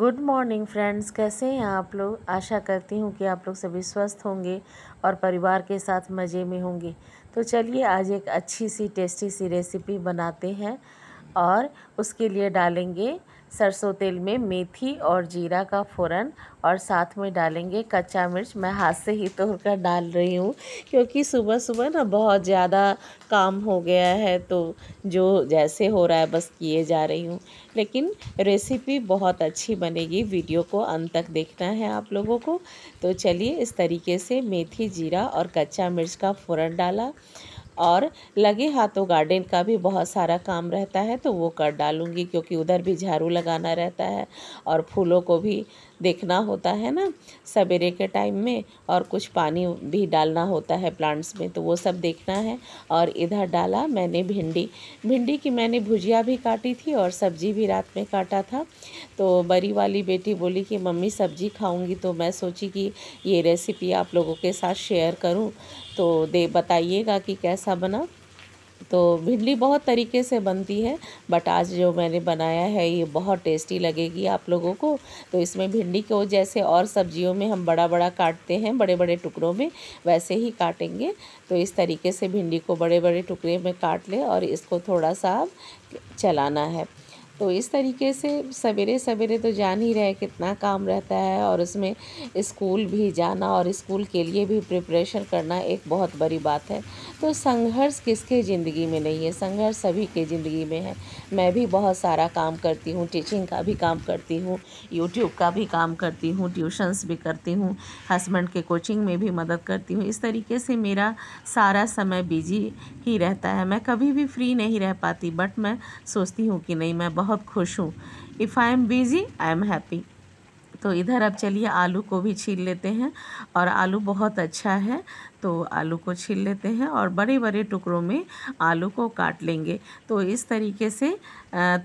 good morning friends कैसे हैं आप लोग आशा करती हूँ कि आप लोग सभी स्वस्थ होंगे और परिवार के साथ मज़े में होंगे तो चलिए आज एक अच्छी सी टेस्टी सी रेसिपी बनाते हैं और उसके लिए डालेंगे सरसों तेल में मेथी और जीरा का फ़ोरन और साथ में डालेंगे कच्चा मिर्च मैं हाथ से ही तोड़ कर डाल रही हूँ क्योंकि सुबह सुबह ना बहुत ज़्यादा काम हो गया है तो जो जैसे हो रहा है बस किए जा रही हूँ लेकिन रेसिपी बहुत अच्छी बनेगी वीडियो को अंत तक देखना है आप लोगों को तो चलिए इस तरीके से मेथी जीरा और कच्चा मिर्च का फ़ोरन डाला और लगे हाथों गार्डन का भी बहुत सारा काम रहता है तो वो कर डालूँगी क्योंकि उधर भी झाड़ू लगाना रहता है और फूलों को भी देखना होता है ना सवेरे के टाइम में और कुछ पानी भी डालना होता है प्लांट्स में तो वो सब देखना है और इधर डाला मैंने भिंडी भिंडी की मैंने भुजिया भी काटी थी और सब्जी भी रात में काटा था तो बड़ी वाली बेटी बोली कि मम्मी सब्जी खाऊंगी तो मैं सोची कि ये रेसिपी आप लोगों के साथ शेयर करूँ तो दे बताइएगा कि कैसा बना तो भिंडी बहुत तरीके से बनती है बट आज जो मैंने बनाया है ये बहुत टेस्टी लगेगी आप लोगों को तो इसमें भिंडी को जैसे और सब्जियों में हम बड़ा बड़ा काटते हैं बड़े बड़े टुकड़ों में वैसे ही काटेंगे तो इस तरीके से भिंडी को बड़े बड़े टुकड़े में काट ले और इसको थोड़ा सा चलाना है तो इस तरीके से सवेरे सवेरे तो जान ही रहे कितना काम रहता है और उसमें स्कूल भी जाना और स्कूल के लिए भी प्रिपरेशन करना एक बहुत बड़ी बात है तो संघर्ष किसके ज़िंदगी में नहीं है संघर्ष सभी के ज़िंदगी में है मैं भी बहुत सारा काम करती हूँ टीचिंग का भी काम करती हूँ यूट्यूब का भी काम करती हूँ ट्यूशन्स भी करती हूँ हस्बैंड के कोचिंग में भी मदद करती हूँ इस तरीके से मेरा सारा समय बिजी ही रहता है मैं कभी भी फ्री नहीं रह पाती बट मैं सोचती हूँ कि नहीं मैं बहुत बहुत खुश हूँ if I am busy I am happy तो इधर अब चलिए आलू को भी छील लेते हैं और आलू बहुत अच्छा है तो आलू को छील लेते हैं और बड़े बड़े टुकड़ों में आलू को काट लेंगे तो इस तरीके से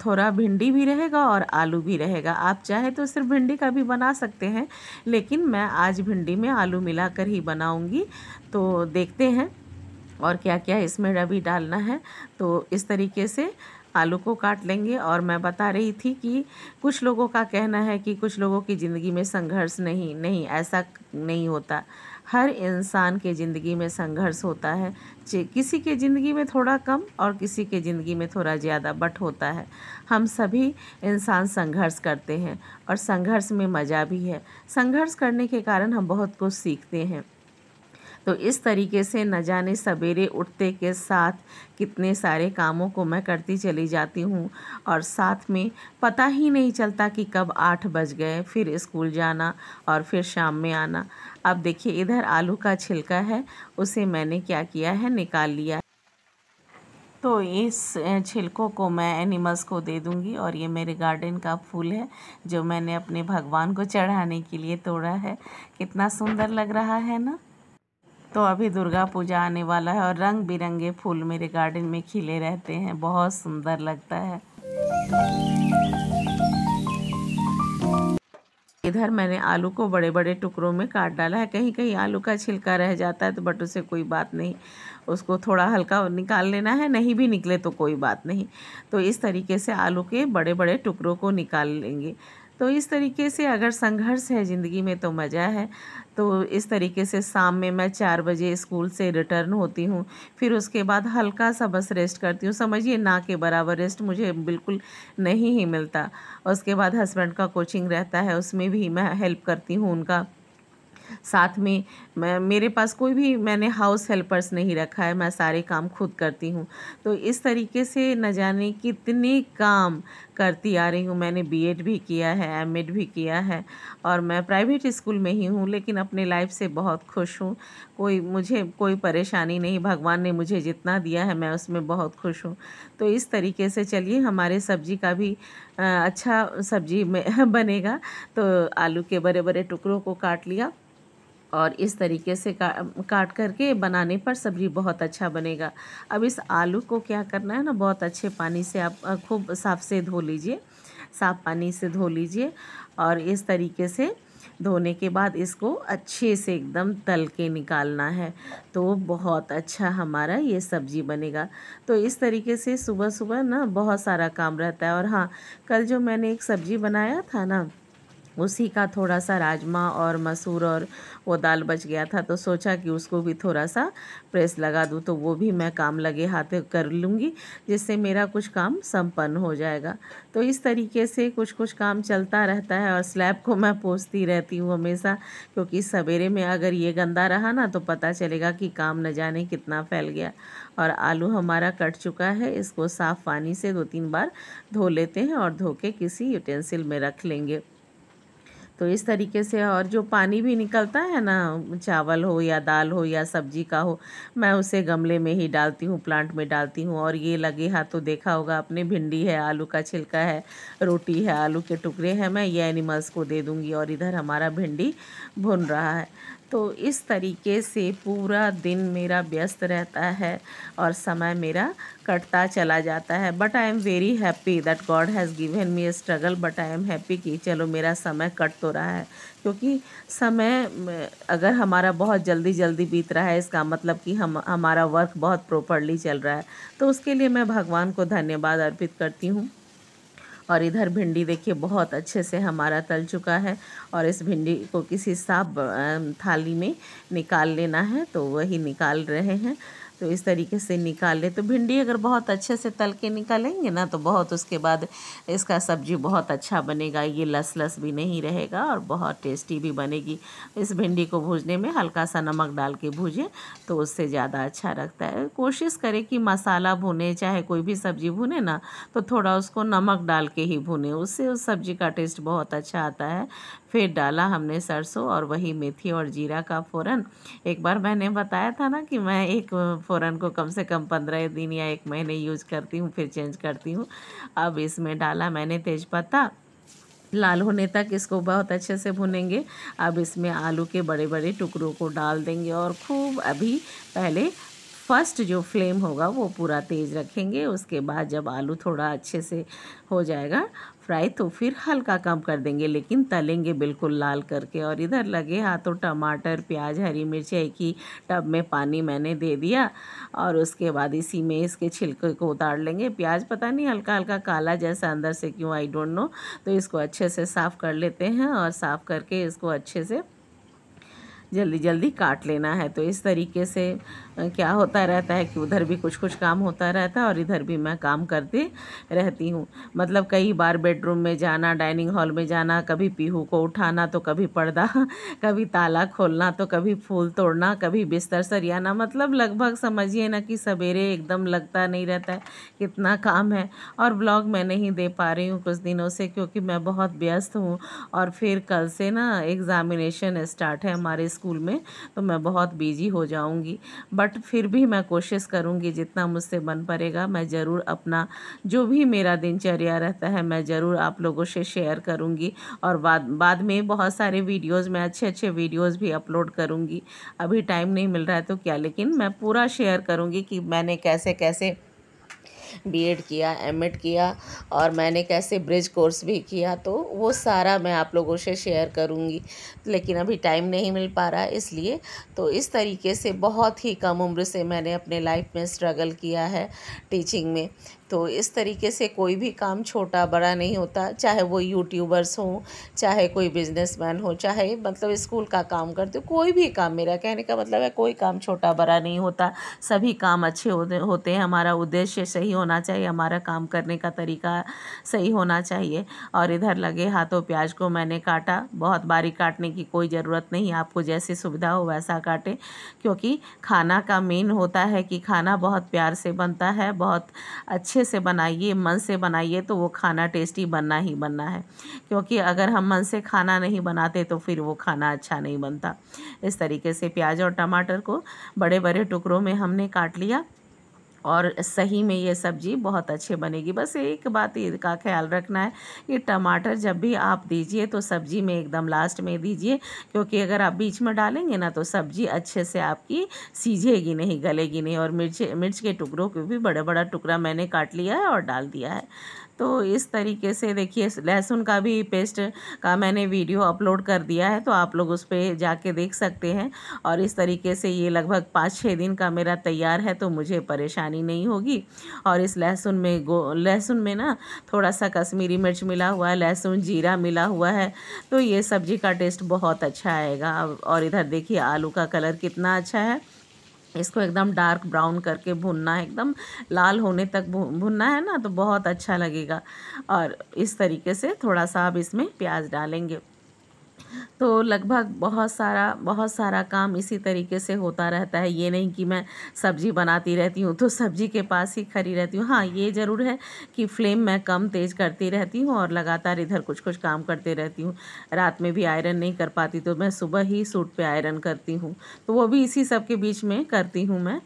थोड़ा भिंडी भी रहेगा और आलू भी रहेगा आप चाहे तो सिर्फ भिंडी का भी बना सकते हैं लेकिन मैं आज भिंडी में आलू मिलाकर ही बनाऊँगी तो देखते हैं और क्या क्या इसमें रबी डालना है तो इस तरीके से आलू को काट लेंगे और मैं बता रही थी कि कुछ लोगों का कहना है कि कुछ लोगों की ज़िंदगी में संघर्ष नहीं नहीं ऐसा नहीं होता हर इंसान के ज़िंदगी में संघर्ष होता है किसी के ज़िंदगी में थोड़ा कम और किसी के ज़िंदगी में थोड़ा ज़्यादा बट होता है हम सभी इंसान संघर्ष करते हैं और संघर्ष में मज़ा भी है संघर्ष करने के कारण हम बहुत कुछ सीखते हैं तो इस तरीके से न जाने सवेरे उठते के साथ कितने सारे कामों को मैं करती चली जाती हूँ और साथ में पता ही नहीं चलता कि कब आठ बज गए फिर स्कूल जाना और फिर शाम में आना अब देखिए इधर आलू का छिलका है उसे मैंने क्या किया है निकाल लिया तो इस छिलकों को मैं एनिमल्स को दे दूंगी और ये मेरे गार्डन का फूल है जो मैंने अपने भगवान को चढ़ाने के लिए तोड़ा है कितना सुंदर लग रहा है ना तो अभी दुर्गा पूजा आने वाला है और रंग बिरंगे फूल मेरे गार्डन में खिले रहते हैं बहुत सुंदर लगता है इधर मैंने आलू को बड़े बड़े टुकड़ों में काट डाला है कहीं कहीं आलू का छिलका रह जाता है तो बट उसे कोई बात नहीं उसको थोड़ा हल्का निकाल लेना है नहीं भी निकले तो कोई बात नहीं तो इस तरीके से आलू के बड़े बड़े टुकड़ों को निकाल लेंगे तो इस तरीके से अगर संघर्ष है ज़िंदगी में तो मज़ा है तो इस तरीके से शाम में मैं चार बजे स्कूल से रिटर्न होती हूँ फिर उसके बाद हल्का सा बस रेस्ट करती हूँ समझिए ना के बराबर रेस्ट मुझे बिल्कुल नहीं ही मिलता उसके बाद हस्बैंड का कोचिंग रहता है उसमें भी मैं हेल्प करती हूँ उनका साथ में मैं मेरे पास कोई भी मैंने हाउस हेल्पर्स नहीं रखा है मैं सारे काम खुद करती हूँ तो इस तरीके से न जाने कितने काम करती आ रही हूँ मैंने बीएड भी किया है एम भी किया है और मैं प्राइवेट स्कूल में ही हूँ लेकिन अपने लाइफ से बहुत खुश हूँ कोई मुझे कोई परेशानी नहीं भगवान ने मुझे जितना दिया है मैं उसमें बहुत खुश हूँ तो इस तरीके से चलिए हमारे सब्जी का भी अच्छा सब्जी में बनेगा तो आलू के बड़े बड़े टुकड़ों को काट लिया और इस तरीके से का, काट करके बनाने पर सब्ज़ी बहुत अच्छा बनेगा अब इस आलू को क्या करना है ना बहुत अच्छे पानी से आप खूब साफ से धो लीजिए साफ पानी से धो लीजिए और इस तरीके से धोने के बाद इसको अच्छे से एकदम तल के निकालना है तो बहुत अच्छा हमारा ये सब्ज़ी बनेगा तो इस तरीके से सुबह सुबह ना बहुत सारा काम रहता है और हाँ कल जो मैंने एक सब्ज़ी बनाया था ना उसी का थोड़ा सा राजमा और मसूर और वो दाल बच गया था तो सोचा कि उसको भी थोड़ा सा प्रेस लगा दूँ तो वो भी मैं काम लगे हाथ कर लूँगी जिससे मेरा कुछ काम संपन्न हो जाएगा तो इस तरीके से कुछ कुछ काम चलता रहता है और स्लैब को मैं पोसती रहती हूँ हमेशा क्योंकि सवेरे में अगर ये गंदा रहा ना तो पता चलेगा कि काम न जाने कितना फैल गया और आलू हमारा कट चुका है इसको साफ़ पानी से दो तीन बार धो लेते हैं और धो के किसी यूटेंसिल में रख लेंगे तो इस तरीके से और जो पानी भी निकलता है ना चावल हो या दाल हो या सब्जी का हो मैं उसे गमले में ही डालती हूँ प्लांट में डालती हूँ और ये लगे हाथों तो देखा होगा अपने भिंडी है आलू का छिलका है रोटी है आलू के टुकड़े हैं मैं ये एनिमल्स को दे दूँगी और इधर हमारा भिंडी भुन रहा है तो इस तरीके से पूरा दिन मेरा व्यस्त रहता है और समय मेरा कटता चला जाता है but I am very happy that God has given me struggle but I am happy कि चलो मेरा समय कट तो रहा है क्योंकि समय अगर हमारा बहुत जल्दी जल्दी बीत रहा है इसका मतलब कि हम हमारा वर्क बहुत प्रॉपरली चल रहा है तो उसके लिए मैं भगवान को धन्यवाद अर्पित करती हूँ और इधर भिंडी देखिए बहुत अच्छे से हमारा तल चुका है और इस भिंडी को किसी साफ थाली में निकाल लेना है तो वही निकाल रहे हैं तो इस तरीके से निकाल लें तो भिंडी अगर बहुत अच्छे से तल के निकालेंगे ना तो बहुत उसके बाद इसका सब्जी बहुत अच्छा बनेगा ये लस लस भी नहीं रहेगा और बहुत टेस्टी भी बनेगी इस भिंडी को भूजने में हल्का सा नमक डाल के भूजें तो उससे ज़्यादा अच्छा लगता है कोशिश करें कि मसाला भुने चाहे कोई भी सब्ज़ी भुने ना तो थोड़ा उसको नमक डाल के ही भुने उससे उस सब्ज़ी का टेस्ट बहुत अच्छा आता है फिर डाला हमने सरसों और वही मेथी और जीरा का फ़ौरन एक बार मैंने बताया था ना कि मैं एक फ़ौरन को कम से कम पंद्रह दिन या एक महीने यूज़ करती हूँ फिर चेंज करती हूँ अब इसमें डाला मैंने तेज़पत्ता लाल होने तक इसको बहुत अच्छे से भुनेंगे अब इसमें आलू के बड़े बड़े टुकड़ों को डाल देंगे और खूब अभी पहले फर्स्ट जो फ्लेम होगा वो पूरा तेज़ रखेंगे उसके बाद जब आलू थोड़ा अच्छे से हो जाएगा फ्राई तो फिर हल्का कम कर देंगे लेकिन तलेंगे बिल्कुल लाल करके और इधर लगे हाथों टमाटर प्याज हरी मिर्च एक ही टब में पानी मैंने दे दिया और उसके बाद इसी में इसके छिलके को उतार लेंगे प्याज पता नहीं हल्का हल्का काला जैसा अंदर से क्यों आई डोंट नो तो इसको अच्छे से साफ़ कर लेते हैं और साफ़ करके इसको अच्छे से जल्दी जल्दी काट लेना है तो इस तरीके से क्या होता रहता है कि उधर भी कुछ कुछ काम होता रहता है और इधर भी मैं काम करती रहती हूँ मतलब कई बार बेडरूम में जाना डाइनिंग हॉल में जाना कभी पीहू को उठाना तो कभी पर्दा कभी ताला खोलना तो कभी फूल तोड़ना कभी बिस्तर सरियाना मतलब लगभग समझिए ना कि सवेरे एकदम लगता नहीं रहता है कितना काम है और ब्लॉग मैं नहीं दे पा रही हूँ कुछ दिनों से क्योंकि मैं बहुत व्यस्त हूँ और फिर कल से ना एग्ज़ामिनेशन स्टार्ट है हमारे स्कूल में तो मैं बहुत बिजी हो जाऊंगी बट फिर भी मैं कोशिश करूंगी जितना मुझसे बन पड़ेगा मैं ज़रूर अपना जो भी मेरा दिनचर्या रहता है मैं ज़रूर आप लोगों से शेयर करूँगी और बाद बाद में बहुत सारे वीडियोज़ मैं अच्छे अच्छे वीडियोज़ भी अपलोड करूँगी अभी टाइम नहीं मिल रहा है तो क्या लेकिन मैं पूरा शेयर करूँगी कि मैंने कैसे कैसे बीएड किया एमएड किया और मैंने कैसे ब्रिज कोर्स भी किया तो वो सारा मैं आप लोगों से शेयर करूँगी लेकिन अभी टाइम नहीं मिल पा रहा इसलिए तो इस तरीके से बहुत ही कम उम्र से मैंने अपने लाइफ में स्ट्रगल किया है टीचिंग में तो इस तरीके से कोई भी काम छोटा बड़ा नहीं होता चाहे वो यूट्यूबर्स हों चाहे कोई बिजनेसमैन हो चाहे मतलब स्कूल का काम करते कोई भी काम मेरा कहने का मतलब है कोई काम छोटा बड़ा नहीं होता सभी काम अच्छे होते हैं हमारा उद्देश्य सही होना चाहिए हमारा काम करने का तरीका सही होना चाहिए और इधर लगे हाथों प्याज को मैंने काटा बहुत बारीक काटने की कोई ज़रूरत नहीं आपको जैसी सुविधा हो वैसा काटें क्योंकि खाना का मेन होता है कि खाना बहुत प्यार से बनता है बहुत अच्छे अच्छे से बनाइए मन से बनाइए तो वो खाना टेस्टी बनना ही बनना है क्योंकि अगर हम मन से खाना नहीं बनाते तो फिर वो खाना अच्छा नहीं बनता इस तरीके से प्याज और टमाटर को बड़े बड़े टुकड़ों में हमने काट लिया और सही में ये सब्ज़ी बहुत अच्छे बनेगी बस एक बात का ख्याल रखना है कि टमाटर जब भी आप दीजिए तो सब्ज़ी में एकदम लास्ट में दीजिए क्योंकि अगर आप बीच में डालेंगे ना तो सब्ज़ी अच्छे से आपकी सीझेगी नहीं गलेगी नहीं और मिर्च मिर्च के टुकड़ों को भी बड़ा बड़ा टुकड़ा मैंने काट लिया है और डाल दिया है तो इस तरीके से देखिए लहसुन का भी पेस्ट का मैंने वीडियो अपलोड कर दिया है तो आप लोग उस पर जाके देख सकते हैं और इस तरीके से ये लगभग पाँच छः दिन का मेरा तैयार है तो मुझे परेशानी नहीं होगी और इस लहसुन में गो लहसुन में ना थोड़ा सा कश्मीरी मिर्च मिला हुआ है लहसुन जीरा मिला हुआ है तो ये सब्ज़ी का टेस्ट बहुत अच्छा आएगा और इधर देखिए आलू का कलर कितना अच्छा है इसको एकदम डार्क ब्राउन करके भुनना है एकदम लाल होने तक भुनना है ना तो बहुत अच्छा लगेगा और इस तरीके से थोड़ा सा आप इसमें प्याज डालेंगे तो लगभग बहुत सारा बहुत सारा काम इसी तरीके से होता रहता है ये नहीं कि मैं सब्ज़ी बनाती रहती हूँ तो सब्ज़ी के पास ही खड़ी रहती हूँ हाँ ये ज़रूर है कि फ्लेम मैं कम तेज़ करती रहती हूँ और लगातार इधर कुछ कुछ काम करते रहती हूँ रात में भी आयरन नहीं कर पाती तो मैं सुबह ही सूट पर आयरन करती हूँ तो वो भी इसी सब के बीच में करती हूँ मैं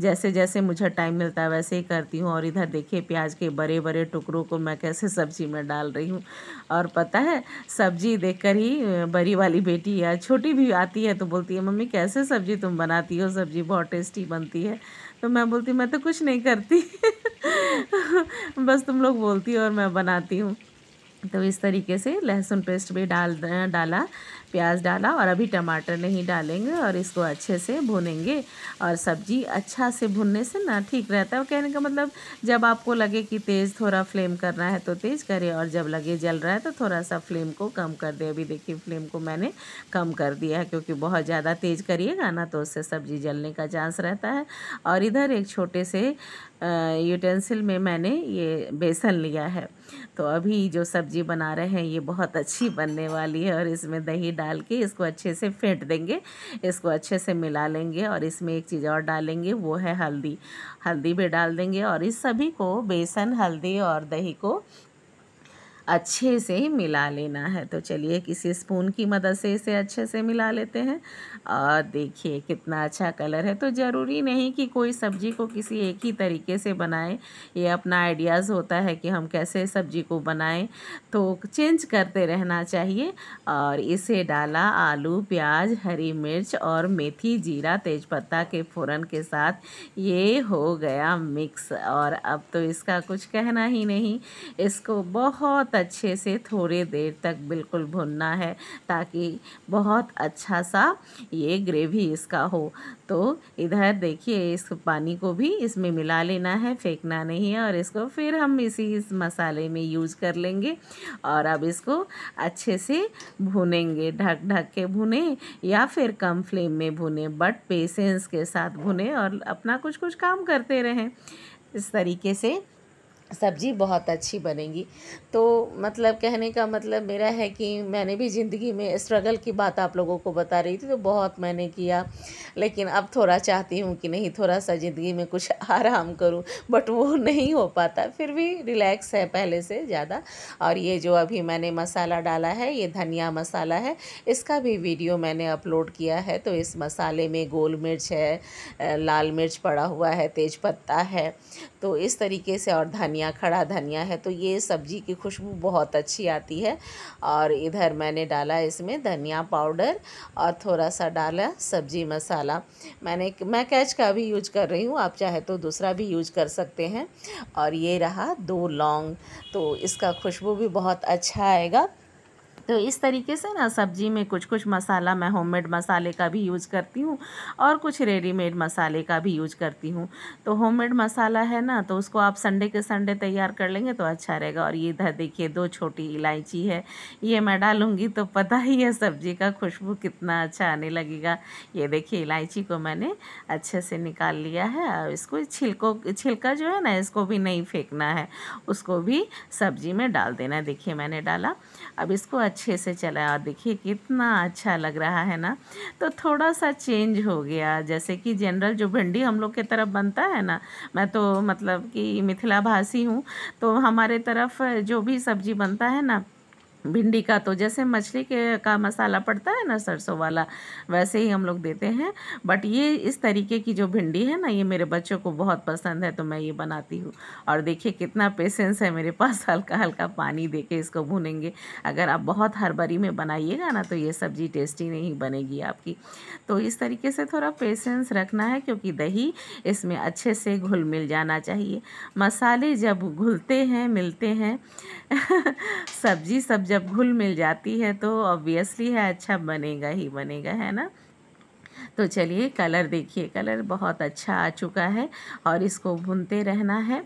जैसे जैसे मुझे टाइम मिलता है वैसे ही करती हूँ और इधर देखिए प्याज के बड़े बड़े टुकड़ों को मैं कैसे सब्ज़ी में डाल रही हूँ और पता है सब्ज़ी देख ही बड़ी वाली बेटी या छोटी भी आती है तो बोलती है मम्मी कैसे सब्ज़ी तुम बनाती हो सब्ज़ी बहुत टेस्टी बनती है तो मैं बोलती मैं तो कुछ नहीं करती बस तुम लोग बोलती हो और मैं बनाती हूँ तो इस तरीके से लहसुन पेस्ट भी डाल डाला प्याज डाला और अभी टमाटर नहीं डालेंगे और इसको अच्छे से भुनेंगे और सब्जी अच्छा से भुनने से ना ठीक रहता है कहने का मतलब जब आपको लगे कि तेज़ थोड़ा फ्लेम करना है तो तेज़ करें और जब लगे जल रहा है तो थोड़ा सा फ्लेम को कम कर दे अभी देखिए फ्लेम को मैंने कम कर दिया है क्योंकि बहुत ज़्यादा तेज़ करिएगा ना तो उससे सब्ज़ी जलने का चांस रहता है और इधर एक छोटे से यूटेंसिल में मैंने ये बेसन लिया है तो अभी जो सब्ज़ी बना रहे हैं ये बहुत अच्छी बनने वाली है और इसमें दही डाल के इसको अच्छे से फेंट देंगे इसको अच्छे से मिला लेंगे और इसमें एक चीज़ और डालेंगे वो है हल्दी हल्दी भी डाल देंगे और इस सभी को बेसन हल्दी और दही को अच्छे से मिला लेना है तो चलिए किसी स्पून की मदद से इसे अच्छे से मिला लेते हैं और देखिए कितना अच्छा कलर है तो ज़रूरी नहीं कि कोई सब्ज़ी को किसी एक ही तरीके से बनाए ये अपना आइडियाज़ होता है कि हम कैसे सब्ज़ी को बनाएं तो चेंज करते रहना चाहिए और इसे डाला आलू प्याज हरी मिर्च और मेथी जीरा तेज़पत्ता के फ़ौरन के साथ ये हो गया मिक्स और अब तो इसका कुछ कहना ही नहीं इसको बहुत अच्छे से थोड़े देर तक बिल्कुल भुनना है ताकि बहुत अच्छा सा ये ग्रेवी इसका हो तो इधर देखिए इस पानी को भी इसमें मिला लेना है फेंकना नहीं है और इसको फिर हम इसी इस मसाले में यूज कर लेंगे और अब इसको अच्छे से भुनेंगे ढक ढक के भुने या फिर कम फ्लेम में भुने बट पेशेंस के साथ भुने और अपना कुछ कुछ काम करते रहें इस तरीके से सब्जी बहुत अच्छी बनेगी तो मतलब कहने का मतलब मेरा है कि मैंने भी ज़िंदगी में स्ट्रगल की बात आप लोगों को बता रही थी तो बहुत मैंने किया लेकिन अब थोड़ा चाहती हूँ कि नहीं थोड़ा सा ज़िंदगी में कुछ आराम करूँ बट वो नहीं हो पाता फिर भी रिलैक्स है पहले से ज़्यादा और ये जो अभी मैंने मसाला डाला है ये धनिया मसाला है इसका भी वीडियो मैंने अपलोड किया है तो इस मसाले में गोल मिर्च है लाल मिर्च पड़ा हुआ है तेज है तो इस तरीके से और धनिया धनिया खड़ा धनिया है तो ये सब्ज़ी की खुशबू बहुत अच्छी आती है और इधर मैंने डाला इसमें धनिया पाउडर और थोड़ा सा डाला सब्ज़ी मसाला मैंने मैं कैच का भी यूज कर रही हूँ आप चाहे तो दूसरा भी यूज कर सकते हैं और ये रहा दो लौंग तो इसका खुशबू भी बहुत अच्छा आएगा तो इस तरीके से ना सब्जी में कुछ कुछ मसाला मैं होममेड मसाले का भी यूज़ करती हूँ और कुछ रेडीमेड मसाले का भी यूज करती हूँ तो होममेड मसाला है ना तो उसको आप संडे के संडे तैयार कर लेंगे तो अच्छा रहेगा और ये इधर देखिए दो छोटी इलायची है ये मैं डालूँगी तो पता ही है सब्जी का खुशबू कितना अच्छा आने लगेगा ये देखिए इलायची को मैंने अच्छे से निकाल लिया है और इसको छिलको छिलका जो है ना इसको भी नहीं फेंकना है उसको भी सब्जी में डाल देना देखिए मैंने डाला अब इसको अच्छा अच्छे से चलाया और देखिए कितना अच्छा लग रहा है ना तो थोड़ा सा चेंज हो गया जैसे कि जनरल जो भिंडी हम लोग के तरफ बनता है ना मैं तो मतलब कि मिथिला भाषी हूँ तो हमारे तरफ जो भी सब्जी बनता है ना भिंडी का तो जैसे मछली के का मसाला पड़ता है ना सरसों वाला वैसे ही हम लोग देते हैं बट ये इस तरीके की जो भिंडी है ना ये मेरे बच्चों को बहुत पसंद है तो मैं ये बनाती हूँ और देखिए कितना पेशेंस है मेरे पास हल्का हल्का पानी दे के इसको भूनेंगे अगर आप बहुत हरबरी में बनाइएगा ना तो ये सब्ज़ी टेस्टी नहीं बनेगी आपकी तो इस तरीके से थोड़ा पेशेंस रखना है क्योंकि दही इसमें अच्छे से घुल मिल जाना चाहिए मसाले जब घुलते हैं मिलते हैं सब्जी सब्जी जब घुल मिल जाती है तो ऑब्वियसली है अच्छा बनेगा ही बनेगा है ना तो चलिए कलर देखिए कलर बहुत अच्छा आ चुका है और इसको भूनते रहना है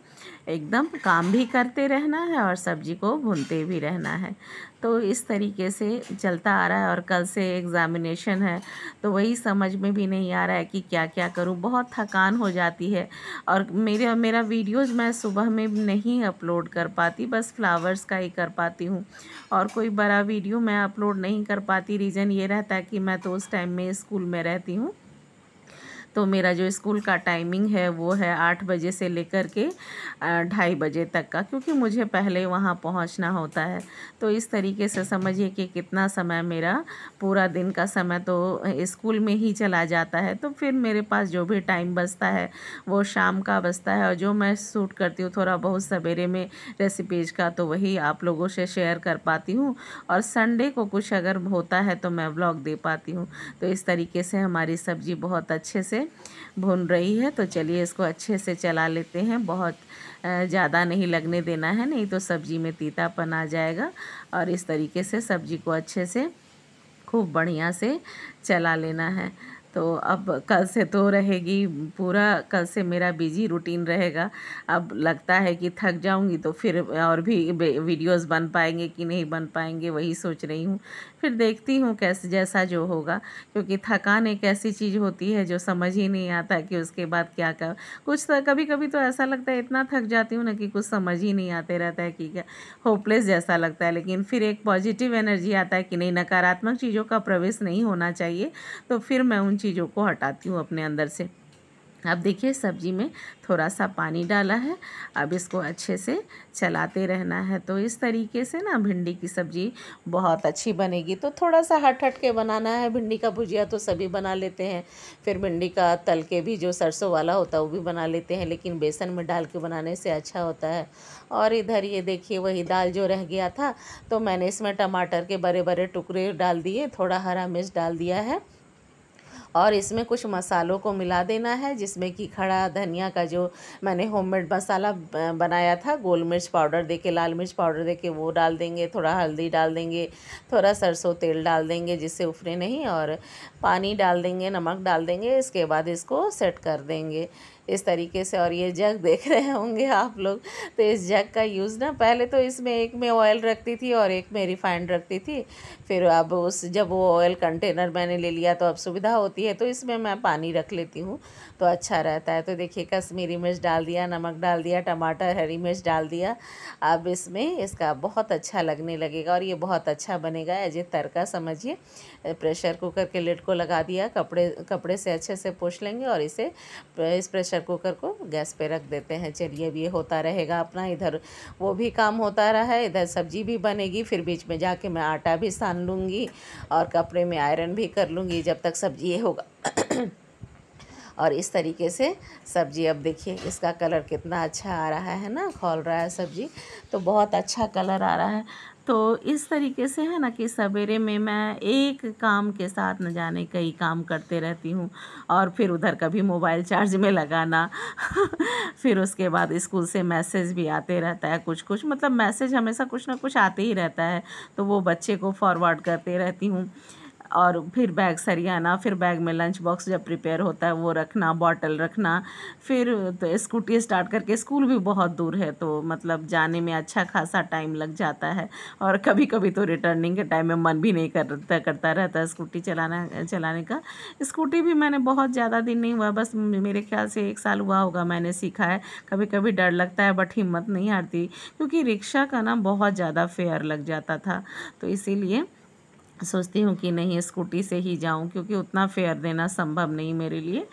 एकदम काम भी करते रहना है और सब्जी को भूनते भी रहना है तो इस तरीके से चलता आ रहा है और कल से एग्ज़ामिनेशन है तो वही समझ में भी नहीं आ रहा है कि क्या क्या करूँ बहुत थकान हो जाती है और मेरे मेरा वीडियोस मैं सुबह में नहीं अपलोड कर पाती बस फ्लावर्स का ही कर पाती हूँ और कोई बड़ा वीडियो मैं अपलोड नहीं कर पाती रीज़न ये रहता है कि मैं तो उस टाइम में स्कूल में रहती हूँ तो मेरा जो स्कूल का टाइमिंग है वो है आठ बजे से लेकर के ढाई बजे तक का क्योंकि मुझे पहले वहाँ पहुँचना होता है तो इस तरीके से समझिए कि कितना समय मेरा पूरा दिन का समय तो स्कूल में ही चला जाता है तो फिर मेरे पास जो भी टाइम बचता है वो शाम का बचता है और जो मैं सूट करती हूँ थोड़ा बहुत सवेरे में रेसिपीज का तो वही आप लोगों से शेयर कर पाती हूँ और संडे को कुछ अगर होता है तो मैं ब्लॉग दे पाती हूँ तो इस तरीके से हमारी सब्ज़ी बहुत अच्छे से भुन भून रही है तो चलिए इसको अच्छे से चला लेते हैं बहुत ज़्यादा नहीं लगने देना है नहीं तो सब्ज़ी में तीतापन आ जाएगा और इस तरीके से सब्ज़ी को अच्छे से खूब बढ़िया से चला लेना है तो अब कल से तो रहेगी पूरा कल से मेरा बिजी रूटीन रहेगा अब लगता है कि थक जाऊंगी तो फिर और भी वीडियोस बन पाएंगे कि नहीं बन पाएंगे वही सोच रही हूँ फिर देखती हूँ कैसे जैसा जो होगा क्योंकि थकान एक ऐसी चीज़ होती है जो समझ ही नहीं आता कि उसके बाद क्या कर कुछ तो कभी कभी तो ऐसा लगता है इतना थक जाती हूँ ना कि कुछ समझ ही नहीं आते रहता है कि क्या होपलेस जैसा लगता है लेकिन फिर एक पॉजिटिव एनर्जी आता है कि नहीं नकारात्मक चीज़ों का प्रवेश नहीं होना चाहिए तो फिर मैं उन चीज़ों को हटाती हूँ अपने अंदर से अब देखिए सब्जी में थोड़ा सा पानी डाला है अब इसको अच्छे से चलाते रहना है तो इस तरीके से ना भिंडी की सब्जी बहुत अच्छी बनेगी तो थोड़ा सा हट हट के बनाना है भिंडी का भुजिया तो सभी बना लेते हैं फिर भिंडी का तल के भी जो सरसों वाला होता है वो भी बना लेते हैं लेकिन बेसन में डाल के बनाने से अच्छा होता है और इधर ये देखिए वही दाल जो रह गया था तो मैंने इसमें टमाटर के बड़े बड़े टुकड़े डाल दिए थोड़ा हरा मिर्च डाल दिया है और इसमें कुछ मसालों को मिला देना है जिसमें कि खड़ा धनिया का जो मैंने होममेड मसाला बनाया था गोल मिर्च पाउडर दे के लाल मिर्च पाउडर दे के वो डाल देंगे थोड़ा हल्दी डाल देंगे थोड़ा सरसों तेल डाल देंगे जिससे उफने नहीं और पानी डाल देंगे नमक डाल देंगे इसके बाद इसको सेट कर देंगे इस तरीके से और ये जग देख रहे होंगे आप लोग तो इस जग का यूज़ ना पहले तो इसमें एक में ऑयल रखती थी और एक में रिफाइंड रखती थी फिर अब उस जब वो ऑयल कंटेनर मैंने ले लिया तो अब सुविधा होती है तो इसमें मैं पानी रख लेती हूँ तो अच्छा रहता है तो देखिए कश्मीरी मिर्च डाल दिया नमक डाल दिया टमाटर हरी मिर्च डाल दिया अब इसमें इसका बहुत अच्छा लगने लगेगा और ये बहुत अच्छा बनेगा एज ए तड़का समझिए प्रेशर कुकर के लिड को लगा दिया कपड़े कपड़े से अच्छे से पोछ लेंगे और इसे इस प्रेशर कुकर को गैस पर रख देते हैं चलिए अब ये होता रहेगा अपना इधर वो भी काम होता रहा है इधर सब्जी भी बनेगी फिर बीच में जाके मैं आटा भी सान लूँगी और कपड़े में आयरन भी कर लूँगी जब तक सब्जी ये होगा और इस तरीके से सब्ज़ी अब देखिए इसका कलर कितना अच्छा आ रहा है ना खोल रहा है सब्ज़ी तो बहुत अच्छा कलर आ रहा है तो इस तरीके से है ना कि सवेरे में मैं एक काम के साथ न जाने कई काम करते रहती हूँ और फिर उधर कभी मोबाइल चार्ज में लगाना फिर उसके बाद स्कूल से मैसेज भी आते रहता है कुछ कुछ मतलब मैसेज हमेशा कुछ ना कुछ आते ही रहता है तो वो बच्चे को फॉरवर्ड करते रहती हूँ और फिर बैग सरियाना फिर बैग में लंच बॉक्स जब प्रिपेयर होता है वो रखना बॉटल रखना फिर तो स्कूटी स्टार्ट करके स्कूल भी बहुत दूर है तो मतलब जाने में अच्छा खासा टाइम लग जाता है और कभी कभी तो रिटर्निंग के टाइम में मन भी नहीं करता करता रहता स्कूटी चलाना चलाने का स्कूटी भी मैंने बहुत ज़्यादा दिन नहीं हुआ बस मेरे ख्याल से एक साल हुआ होगा मैंने सीखा है कभी कभी डर लगता है बट हिम्मत नहीं हारती क्योंकि रिक्शा का ना बहुत ज़्यादा फेयर लग जाता था तो इसीलिए सोचती हूँ कि नहीं स्कूटी से ही जाऊँ क्योंकि उतना फेयर देना संभव नहीं मेरे लिए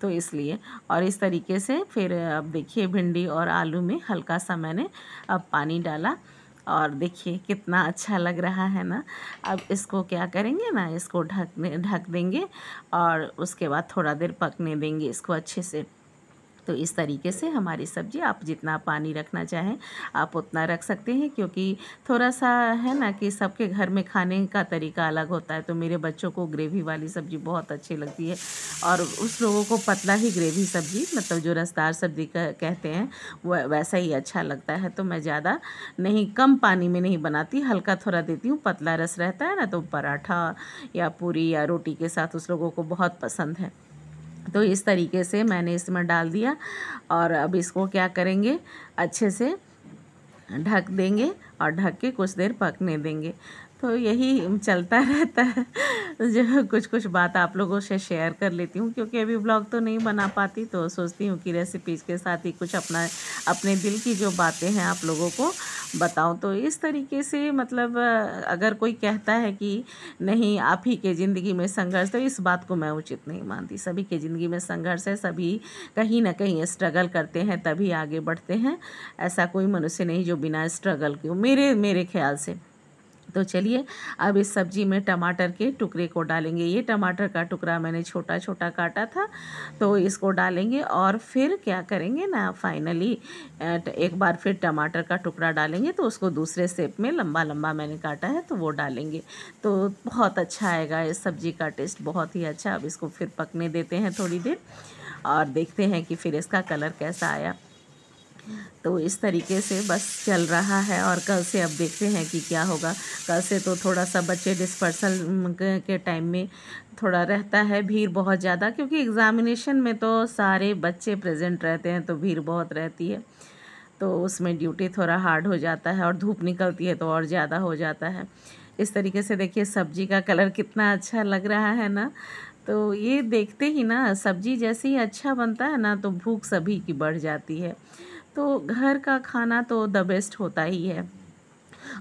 तो इसलिए और इस तरीके से फिर अब देखिए भिंडी और आलू में हल्का सा मैंने अब पानी डाला और देखिए कितना अच्छा लग रहा है ना अब इसको क्या करेंगे ना इसको ढकने ढक देंगे और उसके बाद थोड़ा देर पकने देंगे इसको अच्छे से तो इस तरीके से हमारी सब्ज़ी आप जितना पानी रखना चाहें आप उतना रख सकते हैं क्योंकि थोड़ा सा है ना कि सबके घर में खाने का तरीका अलग होता है तो मेरे बच्चों को ग्रेवी वाली सब्ज़ी बहुत अच्छी लगती है और उस लोगों को पतला ही ग्रेवी सब्ज़ी मतलब जो रसदार सब्ज़ी कहते हैं वह वैसा ही अच्छा लगता है तो मैं ज़्यादा नहीं कम पानी में नहीं बनाती हल्का थोड़ा देती हूँ पतला रस रहता है ना तो पराठा या पूरी या रोटी के साथ उस लोगों को बहुत पसंद है तो इस तरीके से मैंने इसमें डाल दिया और अब इसको क्या करेंगे अच्छे से ढक देंगे और ढक के कुछ देर पकने देंगे तो यही चलता रहता है जो कुछ कुछ बात आप लोगों से शेयर कर लेती हूँ क्योंकि अभी ब्लॉग तो नहीं बना पाती तो सोचती हूँ कि रेसिपीज़ के साथ ही कुछ अपना अपने दिल की जो बातें हैं आप लोगों को बताऊँ तो इस तरीके से मतलब अगर कोई कहता है कि नहीं आप ही के ज़िंदगी में संघर्ष तो इस बात को मैं उचित नहीं मानती सभी के ज़िंदगी में संघर्ष है सभी कहीं ना कहीं स्ट्रगल करते हैं तभी आगे बढ़ते हैं ऐसा कोई मनुष्य नहीं जो बिना स्ट्रगल के मेरे मेरे ख्याल से तो चलिए अब इस सब्जी में टमाटर के टुकड़े को डालेंगे ये टमाटर का टुकड़ा मैंने छोटा छोटा काटा था तो इसको डालेंगे और फिर क्या करेंगे ना फाइनली एक बार फिर टमाटर का टुकड़ा डालेंगे तो उसको दूसरे सेप में लंबा लंबा मैंने काटा है तो वो डालेंगे तो बहुत अच्छा आएगा इस सब्जी का टेस्ट बहुत ही अच्छा अब इसको फिर पकने देते हैं थोड़ी देर और देखते हैं कि फिर इसका कलर कैसा आया तो इस तरीके से बस चल रहा है और कल से अब देखते हैं कि क्या होगा कल से तो थोड़ा सा बच्चे डिस्पर्सल के टाइम में थोड़ा रहता है भीड़ बहुत ज़्यादा क्योंकि एग्ज़ामिनेशन में तो सारे बच्चे प्रेजेंट रहते हैं तो भीड़ बहुत रहती है तो उसमें ड्यूटी थोड़ा हार्ड हो जाता है और धूप निकलती है तो और ज़्यादा हो जाता है इस तरीके से देखिए सब्जी का कलर कितना अच्छा लग रहा है ना तो ये देखते ही ना सब्जी जैसे ही अच्छा बनता है ना तो भूख सभी की बढ़ जाती है तो घर का खाना तो द बेस्ट होता ही है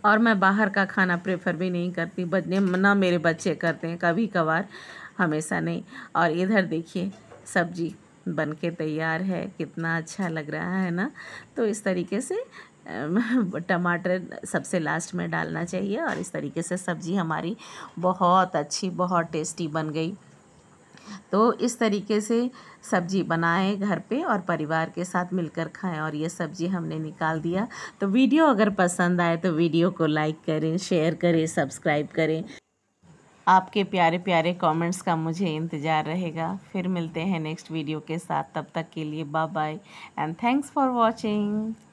और मैं बाहर का खाना प्रेफर भी नहीं करती बजने ना मेरे बच्चे करते हैं कभी कभार हमेशा नहीं और इधर देखिए सब्जी बन के तैयार है कितना अच्छा लग रहा है ना तो इस तरीके से टमाटर सबसे लास्ट में डालना चाहिए और इस तरीके से सब्ज़ी हमारी बहुत अच्छी बहुत टेस्टी बन गई तो इस तरीके से सब्जी बनाएं घर पे और परिवार के साथ मिलकर खाएं और ये सब्जी हमने निकाल दिया तो वीडियो अगर पसंद आए तो वीडियो को लाइक करें शेयर करें सब्सक्राइब करें आपके प्यारे प्यारे कमेंट्स का मुझे इंतज़ार रहेगा फिर मिलते हैं नेक्स्ट वीडियो के साथ तब तक के लिए bye bye and thanks for watching